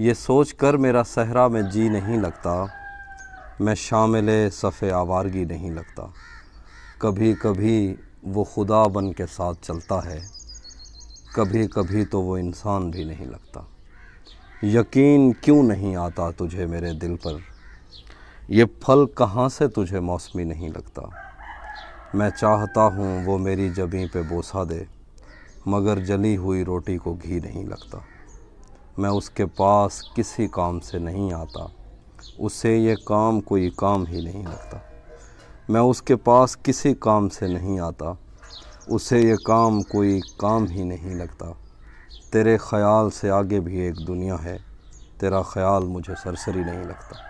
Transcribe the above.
ये सोच कर मेरा सहरा में जी नहीं लगता मैं शामिल सफ़े आवारगी नहीं लगता कभी कभी वो खुदा बन के साथ चलता है कभी कभी तो वो इंसान भी नहीं लगता यकीन क्यों नहीं आता तुझे मेरे दिल पर ये फल कहाँ से तुझे मौसमी नहीं लगता मैं चाहता हूँ वो मेरी जबी पे बोसा दे मगर जली हुई रोटी को घी नहीं लगता मैं उसके पास किसी काम से नहीं आता उसे ये काम कोई काम ही नहीं लगता मैं उसके पास किसी काम से नहीं आता उसे ये काम कोई काम ही नहीं लगता तेरे ख्याल से आगे भी एक दुनिया है तेरा ख्याल मुझे सरसरी नहीं लगता